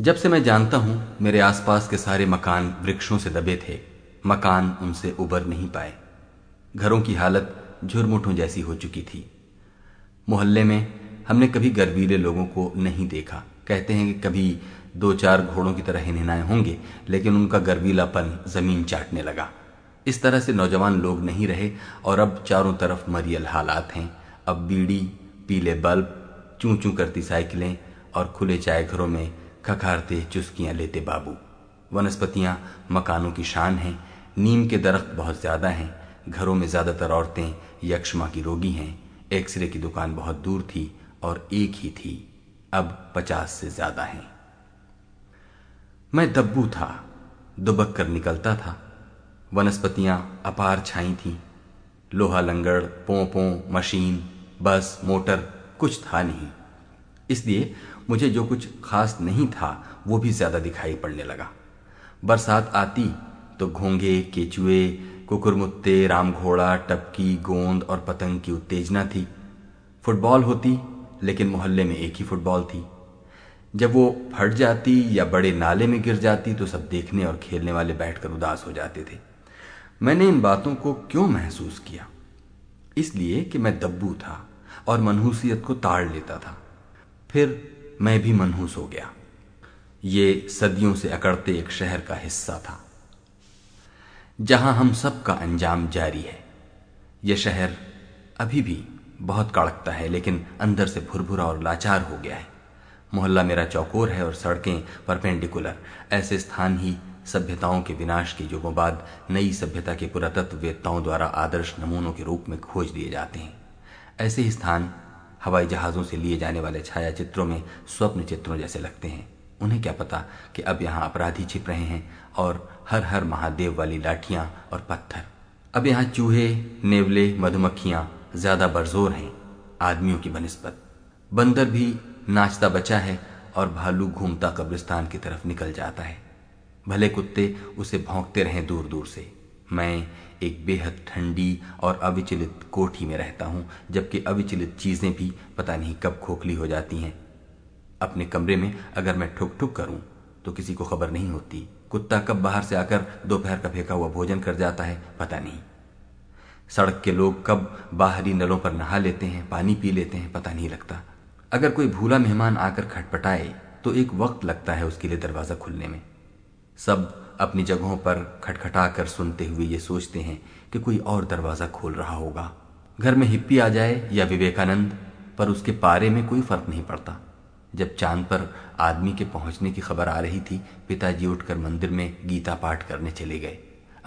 जब से मैं जानता हूं मेरे आसपास के सारे मकान वृक्षों से दबे थे मकान उनसे उबर नहीं पाए घरों की हालत झुरमुठों जैसी हो चुकी थी मोहल्ले में हमने कभी गर्वीले लोगों को नहीं देखा कहते हैं कि कभी दो चार घोड़ों की तरह हिनाए होंगे लेकिन उनका गर्वीलापन जमीन चाटने लगा इस तरह से नौजवान लोग नहीं रहे और अब चारों तरफ मरियल हालात हैं अब बीड़ी पीले बल्ब चू चू करती साइकिलें और खुले चाय घरों में खखारते चुस्कियां लेते बाबू वनस्पतियां मकानों की शान हैं नीम के दरख्त बहुत ज़्यादा हैं घरों में ज़्यादातर औरतें यक्षमा की रोगी हैं एक्सरे की दुकान बहुत दूर थी और एक ही थी अब पचास से ज़्यादा हैं मैं दब्बू था दुबक कर निकलता था वनस्पतियां अपार छाई थी लोहा लंगड़ पों पों मशीन बस मोटर कुछ था नहीं इसलिए मुझे जो कुछ खास नहीं था वो भी ज़्यादा दिखाई पड़ने लगा बरसात आती तो घोंगे केचुए कुकुरमुत्ते रामघोड़ा टपकी गोंद और पतंग की उत्तेजना थी फुटबॉल होती लेकिन मोहल्ले में एक ही फुटबॉल थी जब वो फट जाती या बड़े नाले में गिर जाती तो सब देखने और खेलने वाले बैठकर उदास हो जाते थे मैंने इन बातों को क्यों महसूस किया इसलिए कि मैं दब्बू था और मनहूसियत को ताड़ लेता था फिर मैं भी मनहूस हो गया ये सदियों से अकड़ते एक शहर का हिस्सा था जहां हम सब का अंजाम जारी है यह शहर अभी भी बहुत कड़कता है लेकिन अंदर से भुरभुरा और लाचार हो गया है मोहल्ला मेरा चौकोर है और सड़कें परपेंडिकुलर ऐसे स्थान ही सभ्यताओं के विनाश के युगों बाद नई सभ्यता के पुरातत्ववेदताओं द्वारा आदर्श नमूनों के रूप में खोज दिए जाते हैं ऐसे ही स्थान हवाई जहाज़ों से लिए जाने वाले छायाचित्रों में स्वप्न चित्रों जैसे लगते हैं उन्हें क्या पता कि अब यहाँ अपराधी छिप रहे हैं और हर हर महादेव वाली लाठियां और पत्थर अब यहाँ चूहे नेवले मधुमक्खियां ज्यादा बरजोर हैं आदमियों की बनस्पत बंदर भी नाचता बचा है और भालू घूमता कब्रिस्तान की तरफ निकल जाता है भले कुत्ते उसे भौंकते रहें दूर दूर से मैं एक बेहद ठंडी और अविचलित कोठी में रहता हूं जबकि अविचलित चीज़ें भी पता नहीं कब खोखली हो जाती हैं अपने कमरे में अगर मैं ठुक ठुक करूं तो किसी को खबर नहीं होती कुत्ता कब बाहर से आकर दोपहर का फेंका हुआ भोजन कर जाता है पता नहीं सड़क के लोग कब बाहरी नलों पर नहा लेते हैं पानी पी लेते हैं पता नहीं लगता अगर कोई भूला मेहमान आकर खटपटाए तो एक वक्त लगता है उसके लिए दरवाज़ा खुलने में सब अपनी जगहों पर खटखटा कर सुनते हुए ये सोचते हैं कि कोई और दरवाज़ा खोल रहा होगा घर में हिप्पी आ जाए या विवेकानंद पर उसके पारे में कोई फर्क नहीं पड़ता जब चांद पर आदमी के पहुंचने की खबर आ रही थी पिताजी उठकर मंदिर में गीता पाठ करने चले गए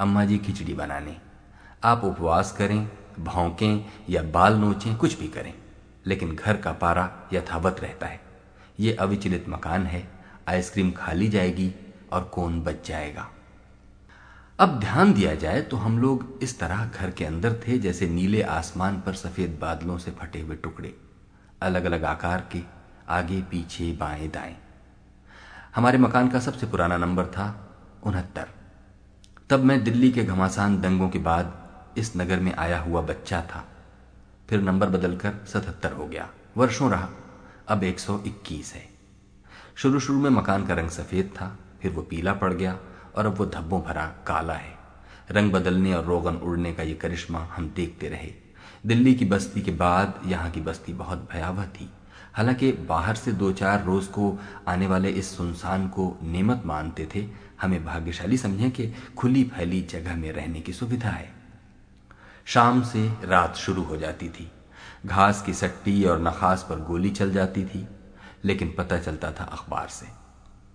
अम्मा जी खिचड़ी बनाने आप उपवास करें भौंकें या बाल नोचें कुछ भी करें लेकिन घर का पारा यथावत रहता है ये अविचलित मकान है आइसक्रीम खा ली जाएगी और कौन बच जाएगा अब ध्यान दिया जाए तो हम लोग इस तरह घर के अंदर थे जैसे नीले आसमान पर सफेद बादलों से फटे हुए टुकड़े अलग अलग आकार के आगे पीछे बाएं दाएं हमारे मकान का सबसे पुराना नंबर था उनहत्तर तब मैं दिल्ली के घमासान दंगों के बाद इस नगर में आया हुआ बच्चा था फिर नंबर बदलकर सतहत्तर हो गया वर्षों रहा अब 121 है शुरू शुरू में मकान का रंग सफेद था फिर वो पीला पड़ गया और अब वो धब्बों भरा काला है रंग बदलने और रोगन उड़ने का ये करिश्मा हम देखते रहे दिल्ली की बस्ती के बाद यहाँ की बस्ती बहुत भयावह थी हालांकि बाहर से दो चार रोज को आने वाले इस सुनसान को नेमत मानते थे हमें भाग्यशाली समझे कि खुली फैली जगह में रहने की सुविधा है शाम से रात शुरू हो जाती थी घास की सट्टी और नखास पर गोली चल जाती थी लेकिन पता चलता था अखबार से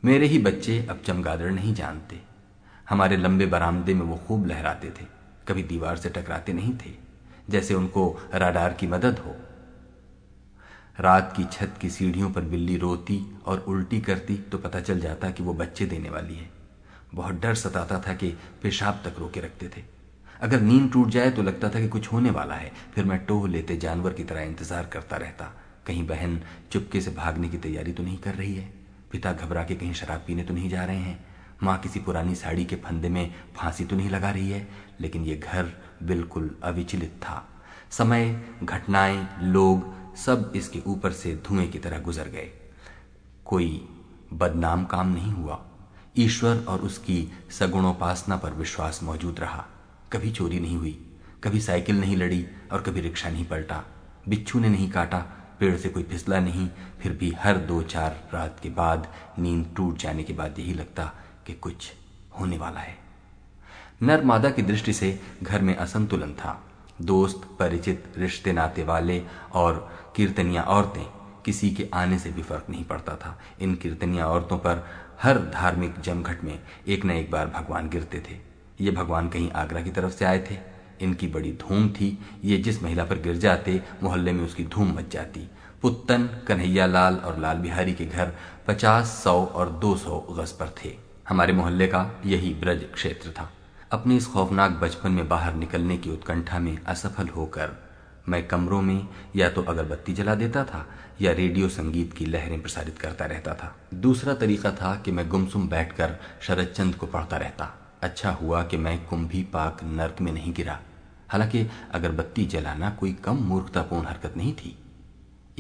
मेरे ही बच्चे अब चमगादड़ नहीं जानते हमारे लंबे बरामदे में वो खूब लहराते थे कभी दीवार से टकराते नहीं थे जैसे उनको राडार की मदद हो रात की छत की सीढ़ियों पर बिल्ली रोती और उल्टी करती तो पता चल जाता कि वो बच्चे देने वाली है बहुत डर सताता था कि पेशाब तक रोके रखते थे अगर नींद टूट जाए तो लगता था कि कुछ होने वाला है फिर मैं टोह लेते जानवर की तरह इंतजार करता रहता कहीं बहन चुपके से भागने की तैयारी तो नहीं कर रही है पिता घबरा के कहीं शराब पीने तो नहीं जा रहे हैं माँ किसी पुरानी साड़ी के फंदे में फांसी तो नहीं लगा रही है लेकिन ये घर बिल्कुल अविचलित था समय घटनाएं लोग सब इसके ऊपर से धुएं की तरह गुजर गए कोई बदनाम काम नहीं हुआ ईश्वर और उसकी सगुणोपासना पर विश्वास मौजूद रहा कभी चोरी नहीं हुई कभी साइकिल नहीं लड़ी और कभी रिक्शा नहीं पलटा बिच्छू ने नहीं काटा पेड़ से कोई फिसला नहीं फिर भी हर दो चार रात के बाद नींद टूट जाने के बाद यही लगता कि कुछ होने वाला है नर मादा की दृष्टि से घर में असंतुलन था दोस्त परिचित रिश्ते नाते वाले और कीर्तनिया औरतें किसी के आने से भी फर्क नहीं पड़ता था इन कीर्तनिया औरतों पर हर धार्मिक जमघट में एक न एक बार भगवान गिरते थे ये भगवान कहीं आगरा की तरफ से आए थे इनकी बड़ी धूम थी ये जिस महिला पर गिर जाते मोहल्ले में उसकी धूम मच जाती पुत्तन कन्हैया लाल और लाल बिहारी के घर पचास सौ और दो सौ गज पर थे हमारे मोहल्ले का यही ब्रज क्षेत्र था अपने इस खौफनाक बचपन में बाहर निकलने की उत्कंठा में असफल होकर मैं कमरों में या तो अगरबत्ती जला देता था या रेडियो संगीत की लहरें प्रसारित करता रहता था दूसरा तरीका था कि मैं गुमसुम बैठकर शरद चंद को पढ़ता रहता अच्छा हुआ कि मैं कुंभी पाक नर्क में नहीं गिरा हालांकि अगरबत्ती जलाना कोई कम मूर्खतापूर्ण हरकत नहीं थी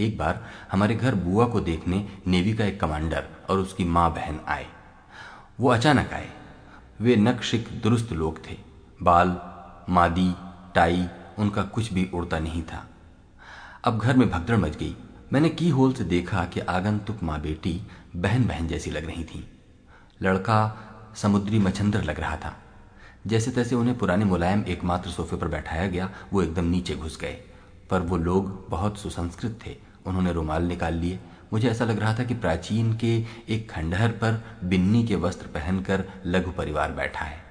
एक बार हमारे घर बुआ को देखने नेवी का एक कमांडर और उसकी माँ बहन आए वो अचानक आए वे नक्शिक दुरुस्त लोग थे बाल मादी टाई उनका कुछ भी उड़ता नहीं था अब घर में भगदड़ मच गई मैंने की होल से देखा कि आगंतुक माँ बेटी बहन बहन जैसी लग रही थी लड़का समुद्री मछंदर लग रहा था जैसे तैसे उन्हें पुराने मुलायम एकमात्र सोफे पर बैठाया गया वो एकदम नीचे घुस गए पर वो लोग बहुत सुसंस्कृत थे उन्होंने रुमाल निकाल लिए मुझे ऐसा लग रहा था कि प्राचीन के एक खंडहर पर बिन्नी के वस्त्र पहनकर लघु परिवार बैठा है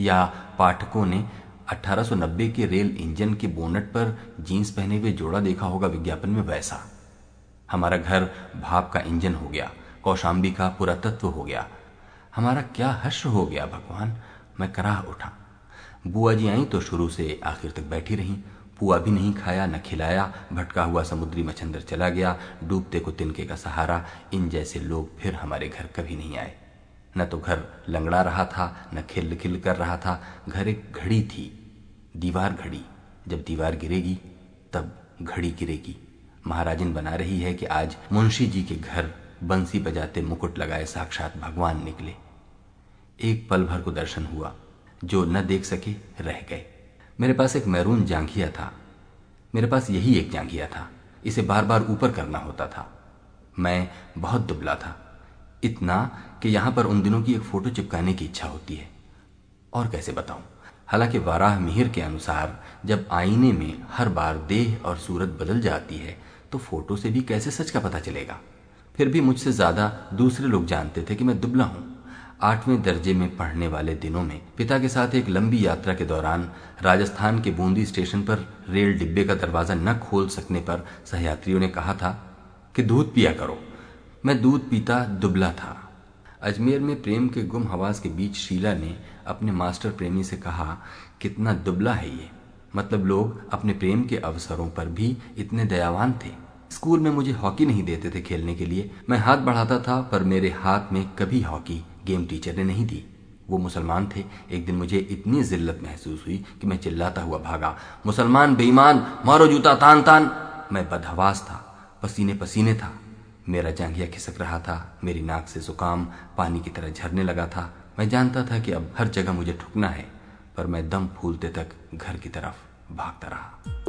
या पाठकों ने 1890 के रेल इंजन के बोनट पर जींस पहने हुए जोड़ा देखा होगा विज्ञापन में वैसा हमारा घर भाप का इंजन हो गया कौशाम्बी का पुरातत्व हो गया हमारा क्या हर्ष हो गया भगवान मैं कराह उठा बुआ जी आई तो शुरू से आखिर तक बैठी रहीं पुआ भी नहीं खाया न खिलाया भटका हुआ समुद्री मछंदर चला गया डूबते को तिनके का सहारा इन जैसे लोग फिर हमारे घर कभी नहीं आए न तो घर लंगड़ा रहा था न खिल खिल कर रहा था घर एक घड़ी थी दीवार घड़ी जब दीवार गिरेगी तब घड़ी गिरेगी महाराजन बना रही है कि आज मुंशी जी के घर बंसी बजाते मुकुट लगाए साक्षात भगवान निकले एक पल भर को दर्शन हुआ जो न देख सके रह गए मेरे पास एक मैरून जांघिया था मेरे पास यही एक जांघिया था इसे बार बार ऊपर करना होता था मैं बहुत दुबला था इतना कि यहां पर उन दिनों की एक फोटो चिपकाने की इच्छा होती है और कैसे बताऊं हालांकि वाराह मिहिर के अनुसार जब आईने में हर बार देह और सूरत बदल जाती है तो फोटो से भी कैसे सच का पता चलेगा फिर भी मुझसे ज्यादा दूसरे लोग जानते थे कि मैं दुबला हूं आठवें दर्जे में पढ़ने वाले दिनों में पिता के साथ एक लंबी यात्रा के दौरान राजस्थान के बूंदी स्टेशन पर रेल डिब्बे का दरवाजा न खोल सकने पर सहयात्रियों ने कहा था कि दूध पिया करो मैं दूध पीता दुबला था अजमेर में प्रेम के गुम हवास के बीच शीला ने अपने मास्टर प्रेमी से कहा कितना दुबला है ये मतलब लोग अपने प्रेम के अवसरों पर भी इतने दयावान थे स्कूल में मुझे हॉकी नहीं देते थे खेलने के लिए मैं हाथ बढ़ाता था पर मेरे हाथ में कभी हॉकी गेम टीचर ने नहीं दी वो मुसलमान थे एक दिन मुझे इतनी जिल्लत महसूस हुई कि मैं चिल्लाता हुआ भागा मुसलमान बेईमान मारो जूता तान तान मैं बदहवास था पसीने पसीने था मेरा जांघिया खिसक रहा था मेरी नाक से जुकाम पानी की तरह झरने लगा था मैं जानता था कि अब हर जगह मुझे ठुकना है पर मैं दम फूलते तक घर की तरफ भागता रहा